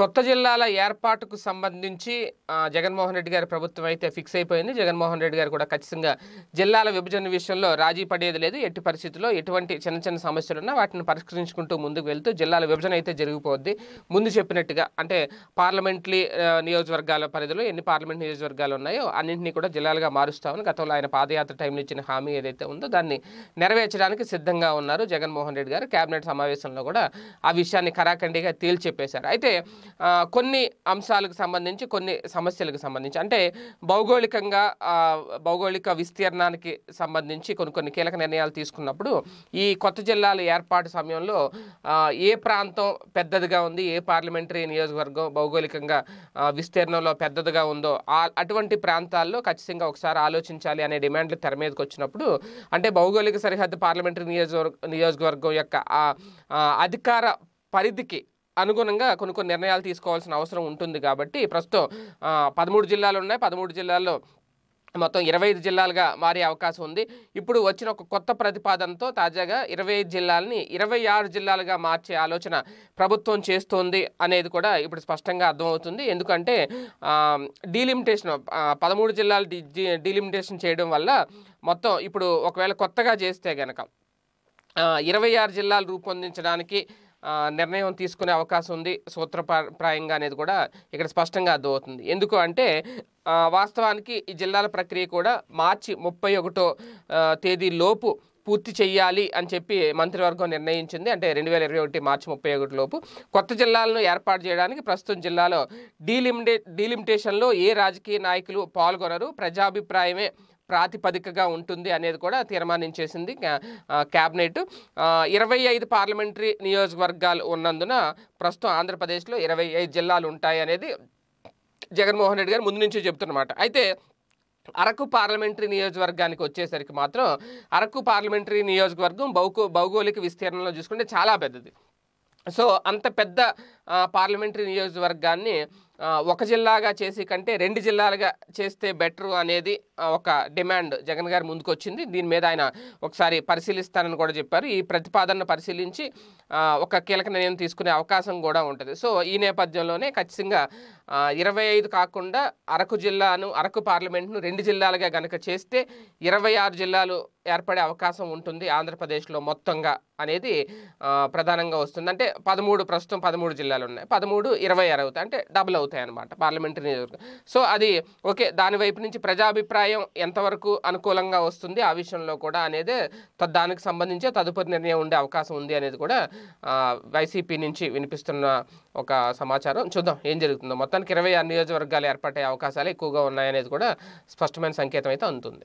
కొత్త జిల్లాల ఏర్పాటుకు సంబంధించి జగన్మోహన్ రెడ్డి గారి ప్రభుత్వం అయితే ఫిక్స్ అయిపోయింది జగన్మోహన్ రెడ్డి గారు కూడా ఖచ్చితంగా జిల్లాల విభజన విషయంలో రాజీ పడేది లేదు ఎట్టి పరిస్థితుల్లో ఎటువంటి చిన్న చిన్న సమస్యలున్నా వాటిని పరిష్కరించుకుంటూ ముందుకు వెళ్తూ జిల్లాల విభజన అయితే జరిగిపోద్ది ముందు చెప్పినట్టుగా అంటే పార్లమెంట్లీ నియోజకవర్గాల పరిధిలో ఎన్ని పార్లమెంట్ నియోజకవర్గాలు ఉన్నాయో అన్నింటినీ కూడా జిల్లాలుగా మారుస్తామని గతంలో ఆయన పాదయాత్ర టైంలో ఇచ్చిన హామీ ఏదైతే ఉందో దాన్ని నెరవేర్చడానికి సిద్ధంగా ఉన్నారు జగన్మోహన్ రెడ్డి గారు కేబినెట్ సమావేశంలో కూడా ఆ విషయాన్ని కరాఖండిగా తేల్చెప్పేశారు అయితే కొన్ని అంశాలకు సంబంధించి కొన్ని సమస్యలకు సంబంధించి అంటే భౌగోళికంగా భౌగోళిక విస్తీర్ణానికి సంబంధించి కొన్ని కొన్ని కీలక నిర్ణయాలు తీసుకున్నప్పుడు ఈ కొత్త జిల్లాల ఏర్పాటు సమయంలో ఏ ప్రాంతం పెద్దదిగా ఉంది ఏ పార్లమెంటరీ నియోజకవర్గం భౌగోళికంగా విస్తీర్ణంలో పెద్దదిగా ఉందో అటువంటి ప్రాంతాల్లో ఖచ్చితంగా ఒకసారి ఆలోచించాలి అనే డిమాండ్లు తెర మీదకి వచ్చినప్పుడు అంటే భౌగోళిక సరిహద్దు పార్లమెంటరీ నియోజకవర్గ నియోజకవర్గం యొక్క అధికార పరిధికి అనుగుణంగా కొన్ని కొన్ని నిర్ణయాలు తీసుకోవాల్సిన అవసరం ఉంటుంది కాబట్టి ప్రస్తుతం పదమూడు జిల్లాలు ఉన్నాయి పదమూడు జిల్లాల్లో మొత్తం ఇరవై ఐదు జిల్లాలుగా మారే అవకాశం ఉంది ఇప్పుడు వచ్చిన ఒక కొత్త ప్రతిపాదనతో తాజాగా ఇరవై ఐదు జిల్లాలని ఇరవై ఆరు జిల్లాలుగా మార్చే ఆలోచన ప్రభుత్వం చేస్తోంది అనేది కూడా ఇప్పుడు స్పష్టంగా అర్థమవుతుంది ఎందుకంటే డీలిమిటేషన్ పదమూడు జిల్లాలు డీలిమిటేషన్ చేయడం వల్ల మొత్తం ఇప్పుడు ఒకవేళ కొత్తగా చేస్తే గనక ఇరవై ఆరు జిల్లాలు రూపొందించడానికి నిర్ణయం తీసుకునే అవకాశం ఉంది సూత్రప్రాయంగా అనేది కూడా ఇక్కడ స్పష్టంగా అర్థమవుతుంది ఎందుకు అంటే వాస్తవానికి ఈ జిల్లాల ప్రక్రియ కూడా మార్చి ముప్పై ఒకటో తేదీ లోపు పూర్తి చేయాలి అని చెప్పి మంత్రివర్గం నిర్ణయించింది అంటే రెండు వేల ఇరవై ఒకటి మార్చి ముప్పై ఒకటి లోపు కొత్త జిల్లాలను ఏర్పాటు చేయడానికి ప్రస్తుతం జిల్లాలో డీలిమిటే డీలిమిటేషన్లో ఏ రాజకీయ నాయకులు పాల్గొనరు ప్రజాభిప్రాయమే ప్రాతిపదికగా ఉంటుంది అనేది కూడా తీర్మానించేసింది క్యాబినెట్ ఇరవై ఐదు పార్లమెంటరీ నియోజకవర్గాలు ఉన్నందున ప్రస్తుతం ఆంధ్రప్రదేశ్లో ఇరవై ఐదు జిల్లాలు ఉంటాయి అనేది జగన్మోహన్ రెడ్డి గారు ముందు నుంచి చెప్తున్నమాట అయితే అరకు పార్లమెంటరీ నియోజకవర్గానికి వచ్చేసరికి మాత్రం అరకు పార్లమెంటరీ నియోజకవర్గం భౌగో భౌగోళిక విస్తీర్ణంలో చూసుకుంటే చాలా పెద్దది సో అంత పెద్ద పార్లమెంటరీ నియోజకవర్గాన్ని ఒక జిల్లాగా చేసి కంటే రెండు జిల్లాలుగా చేస్తే బెటర్ అనేది ఒక డిమాండ్ జగన్ గారు ముందుకొచ్చింది దీని మీద ఆయన ఒకసారి పరిశీలిస్తానని కూడా చెప్పారు ఈ ప్రతిపాదనను పరిశీలించి ఒక కీలక నిర్ణయం తీసుకునే అవకాశం కూడా ఉంటుంది సో ఈ నేపథ్యంలోనే ఖచ్చితంగా ఇరవై ఐదు కాకుండా అరకు జిల్లాను అరకు పార్లమెంట్ను రెండు జిల్లాలుగా గనక చేస్తే ఇరవై ఆరు జిల్లాలు ఏర్పడే అవకాశం ఉంటుంది ఆంధ్రప్రదేశ్లో మొత్తంగా అనేది ప్రధానంగా వస్తుంది అంటే పదమూడు ప్రస్తుతం పదమూడు జిల్లాలు నియోజకవర్గాలు ఉన్నాయి పదమూడు ఇరవై ఆరు అవుతాయి అంటే డబుల్ అవుతాయి అనమాట పార్లమెంటరీ నియోజకవర్గం సో అది ఓకే దాని వైపు నుంచి ప్రజాభిప్రాయం ఎంతవరకు అనుకూలంగా వస్తుంది ఆ విషయంలో కూడా అనేది దానికి సంబంధించి తదుపరి నిర్ణయం ఉండే అవకాశం ఉంది అనేది కూడా వైసీపీ నుంచి వినిపిస్తున్న ఒక సమాచారం చూద్దాం ఏం జరుగుతుందో మొత్తానికి ఇరవై ఆరు నియోజకవర్గాలు ఏర్పడే అవకాశాలు ఎక్కువగా ఉన్నాయనేది కూడా స్పష్టమైన సంకేతం అయితే అందుతుంది